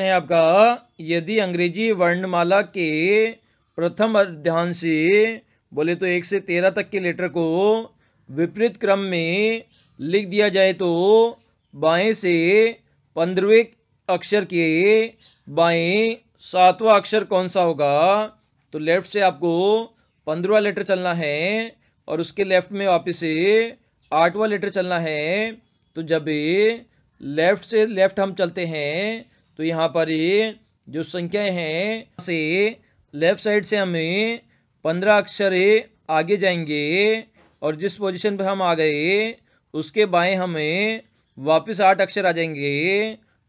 है आपका यदि अंग्रेजी वर्णमाला के प्रथम अध्यान से बोले तो एक से तेरह तक के लेटर को विपरीत क्रम में लिख दिया जाए तो बाएं से पंद्रहवें अक्षर के बाएं सातवां अक्षर कौन सा होगा तो लेफ्ट से आपको पंद्रवा लेटर चलना है और उसके लेफ्ट में वापस से आठवां लेटर चलना है तो जब लेफ्ट से लेफ्ट हम चलते हैं तो यहाँ पर ये जो संख्या हैं से लेफ्ट साइड से हमें पंद्रह अक्षर आगे जाएंगे और जिस पोजीशन पर हम आ गए उसके बाएं हमें वापस आठ अक्षर आ जाएंगे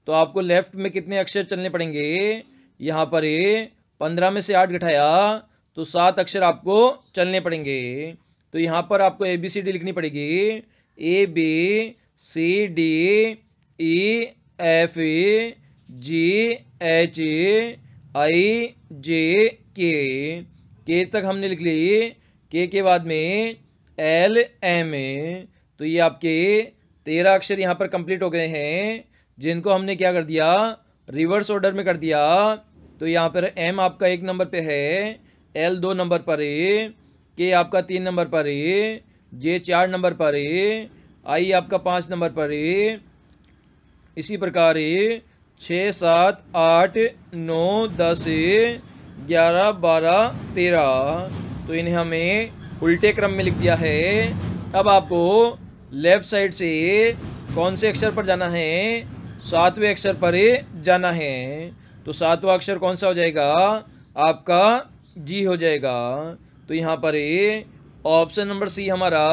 तो आपको लेफ्ट में कितने अक्षर चलने पड़ेंगे यहाँ पर ये पंद्रह में से आठ घटाया तो सात अक्षर आपको चलने पड़ेंगे तो यहाँ पर आपको ए बी सी डी लिखनी पड़ेगी A B C D E F E G H I J K K तक हमने लिख ली के के बाद में एल एम ए तो ये आपके तेरह अक्षर यहाँ पर कंप्लीट हो गए हैं जिनको हमने क्या कर दिया रिवर्स ऑर्डर में कर दिया तो यहाँ पर एम आपका एक नंबर पे है एल दो नंबर पर है के आपका तीन नंबर पर है जे चार नंबर पर है आई आपका पाँच नंबर पर है इसी प्रकार है छः सात आठ नौ दस ग्यारह बारह तेरह तो इन्हें हमें उल्टे क्रम में लिख दिया है अब आपको लेफ़्ट साइड से कौन से अक्षर पर जाना है सातवें अक्षर पर जाना है तो सातवां अक्षर कौन सा हो जाएगा आपका जी हो जाएगा तो यहाँ पर ऑप्शन नंबर सी हमारा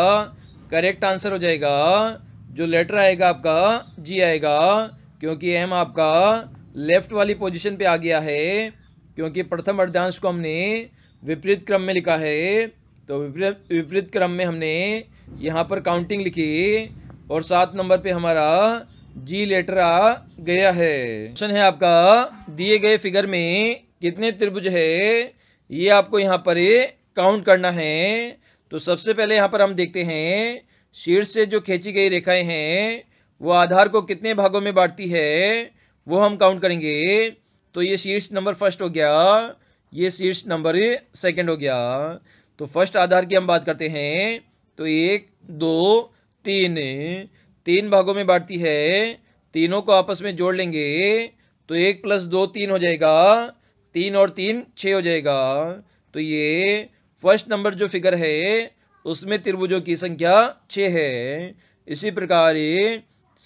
करेक्ट आंसर हो जाएगा जो लेटर आएगा आपका जी आएगा क्योंकि एम आपका लेफ्ट वाली पोजीशन पे आ गया है क्योंकि प्रथम अर्धांश को हमने विपरीत क्रम में लिखा है तो विपरीत विपरीत क्रम में हमने यहाँ पर काउंटिंग लिखी और सात नंबर पे हमारा जी लेटर आ गया है क्वेश्चन है आपका दिए गए फिगर में कितने त्रिभुज है ये आपको यहाँ पर काउंट करना है तो सबसे पहले यहाँ पर हम देखते हैं शीर्ष से जो खींची गई रेखाएं हैं वो आधार को कितने भागों में बांटती है वो हम काउंट करेंगे तो ये शीर्ष नंबर फर्स्ट हो गया ये शीर्ष नंबर सेकंड हो गया तो फर्स्ट आधार की हम बात करते हैं तो एक दो तीन तीन भागों में बांटती है तीनों को आपस में जोड़ लेंगे तो एक प्लस दो तीन हो जाएगा तीन और तीन छः हो जाएगा तो ये फर्स्ट नंबर जो फिगर है उसमें त्रिभुजों की संख्या छः है इसी प्रकार ये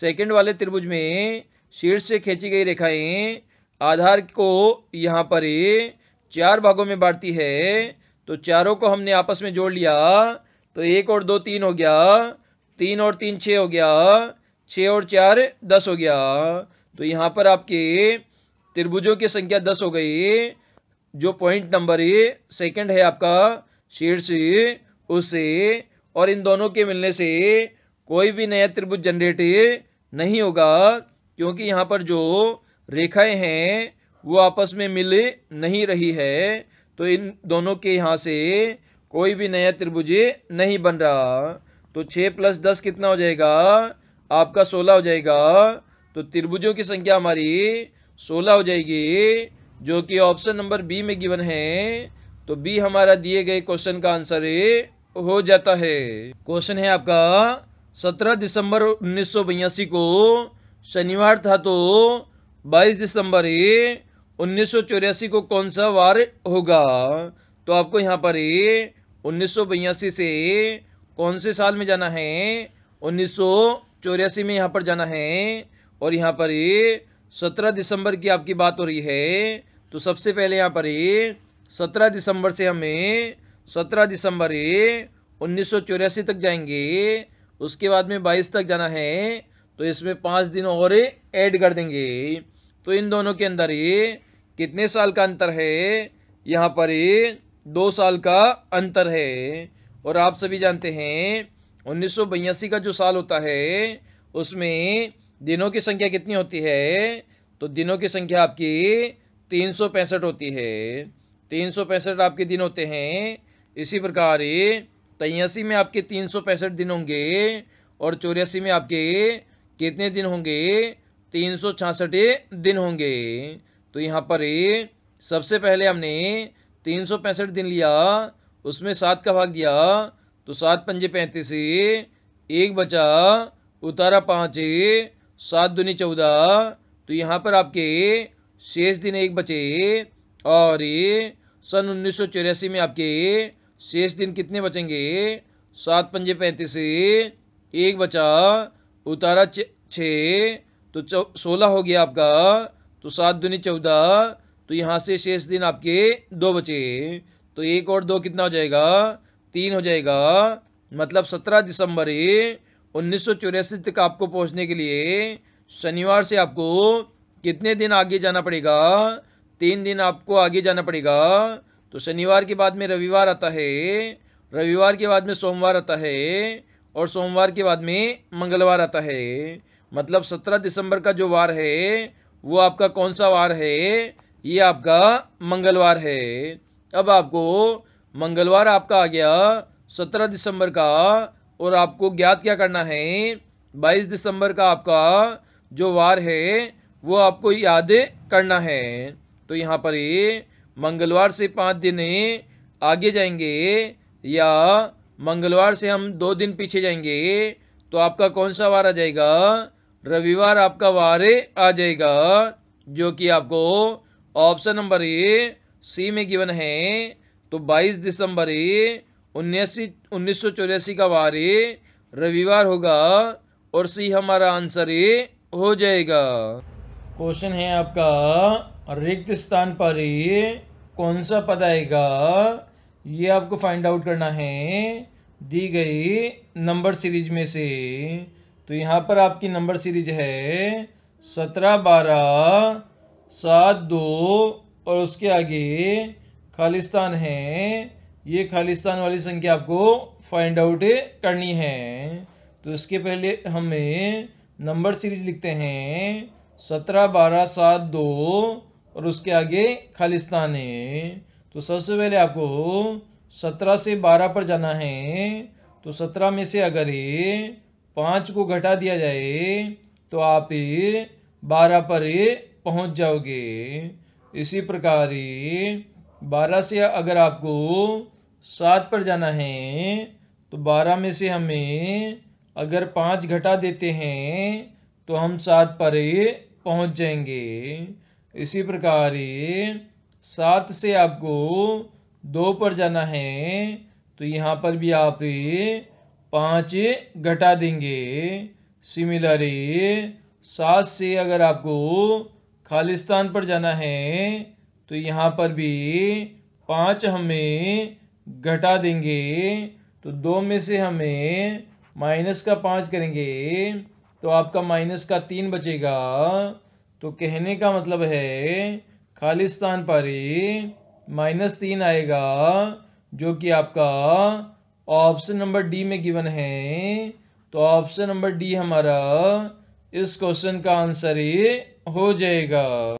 सेकंड वाले त्रिभुज में शीर्ष से खींची गई रेखाएं आधार को यहाँ पर चार भागों में बांटती है तो चारों को हमने आपस में जोड़ लिया तो एक और दो तीन हो गया तीन और तीन छः हो गया छः और चार दस हो गया तो यहाँ पर आपके त्रिभुजों की संख्या दस हो गई जो पॉइंट नंबर सेकंड है आपका शीर्ष उससे और इन दोनों के मिलने से कोई भी नया त्रिभुज जनरेट नहीं होगा क्योंकि यहाँ पर जो रेखाएं हैं वो आपस में मिल नहीं रही है तो इन दोनों के यहाँ से कोई भी नया त्रिभुज नहीं बन रहा तो छः प्लस दस कितना हो जाएगा आपका सोलह हो जाएगा तो त्रिभुजों की संख्या हमारी सोलह हो जाएगी जो कि ऑप्शन नंबर बी में गिवन है तो बी हमारा दिए गए क्वेश्चन का आंसर हो जाता है क्वेश्चन है आपका सत्रह दिसंबर उन्नीस को शनिवार था तो बाईस दिसंबर ये उन्नीस को कौन सा वार होगा तो आपको यहाँ पर ये उन्नीस से कौन से साल में जाना है उन्नीस में यहाँ पर जाना है और यहाँ पर ये सत्रह दिसंबर की आपकी बात हो रही है तो सबसे पहले यहाँ पर ये सत्रह दिसंबर से हमें सत्रह दिसंबर ये उन्नीस तक जाएंगे उसके बाद में बाईस तक जाना है तो इसमें पाँच दिन और ऐड कर देंगे तो इन दोनों के अंदर ये कितने साल का अंतर है यहाँ पर ये दो साल का अंतर है और आप सभी जानते हैं उन्नीस का जो साल होता है उसमें दिनों की संख्या कितनी होती है तो दिनों की संख्या आपकी तीन होती है तीन आपके दिन होते हैं इसी प्रकार ये तियासी में आपके तीन सौ पैंसठ दिन होंगे और चौरासी में आपके कितने दिन होंगे तीन सौ छासठ दिन होंगे तो यहाँ पर सबसे पहले हमने तीन सौ पैंसठ दिन लिया उसमें सात का भाग दिया तो सात पंजे पैंतीस एक बचा उतारा पाँच सात दुनी चौदह तो यहाँ पर आपके शेष दिन एक बचे और सन उन्नीस सौ चौरासी में आपके शेष दिन कितने बचेंगे सात पंजे पैंतीस एक बचा उतारा छः तो सोलह हो गया आपका तो सात दुनी चौदह तो यहाँ से शेष दिन आपके दो बचे तो एक और दो कितना हो जाएगा तीन हो जाएगा मतलब सत्रह दिसंबर उन्नीस सौ चौरासी तक आपको पहुँचने के लिए शनिवार से आपको कितने दिन आगे जाना पड़ेगा तीन दिन आपको आगे जाना पड़ेगा तो शनिवार के बाद में रविवार आता है रविवार के बाद में सोमवार आता है और सोमवार के बाद में मंगलवार आता है मतलब सत्रह दिसंबर का जो वार है वो आपका कौन सा वार है ये आपका मंगलवार है अब आपको मंगलवार आपका आ गया सत्रह दिसंबर का और आपको ज्ञात क्या करना है बाईस दिसंबर का आपका जो वार है वो आपको याद करना है तो यहाँ पर ये मंगलवार से पाँच दिन आगे जाएंगे या मंगलवार से हम दो दिन पीछे जाएंगे तो आपका कौन सा वार आ जाएगा रविवार आपका वार आ जाएगा जो कि आपको ऑप्शन नंबर ए सी में गिवन है तो 22 दिसंबर उन्यासी उन्नीस सौ चौरासी का वार रविवार होगा और सी हमारा आंसर हो जाएगा क्वेश्चन है आपका और रिक्त स्थान पर ये कौन सा पद आएगा ये आपको फाइंड आउट करना है दी गई नंबर सीरीज में से तो यहाँ पर आपकी नंबर सीरीज है सत्रह बारह सात दो और उसके आगे खालिस्तान है ये खालिस्तान वाली संख्या आपको फाइंड आउट करनी है तो इसके पहले हमें नंबर सीरीज लिखते हैं सत्रह बारह सात दो और उसके आगे खालिस्तान है तो सबसे पहले आपको सत्रह से बारह पर जाना है तो सत्रह में से अगर ये पाँच को घटा दिया जाए तो आप ये बारह पर ये पहुँच जाओगे इसी प्रकार ये बारह से अगर आपको सात पर जाना है तो बारह में से हमें अगर पाँच घटा देते हैं तो हम सात पर ये पहुँच जाएंगे इसी प्रकार सात से आपको दो पर जाना है तो यहाँ पर भी आप पाँच घटा देंगे सिमिलर सात से अगर आपको खालिस्तान पर जाना है तो यहाँ पर भी पाँच हमें घटा देंगे तो दो में से हमें माइनस का पाँच करेंगे तो आपका माइनस का तीन बचेगा तो कहने का मतलब है खालिस्तान ही माइनस तीन आएगा जो कि आपका ऑप्शन नंबर डी में गिवन है तो ऑप्शन नंबर डी हमारा इस क्वेश्चन का आंसर ही हो जाएगा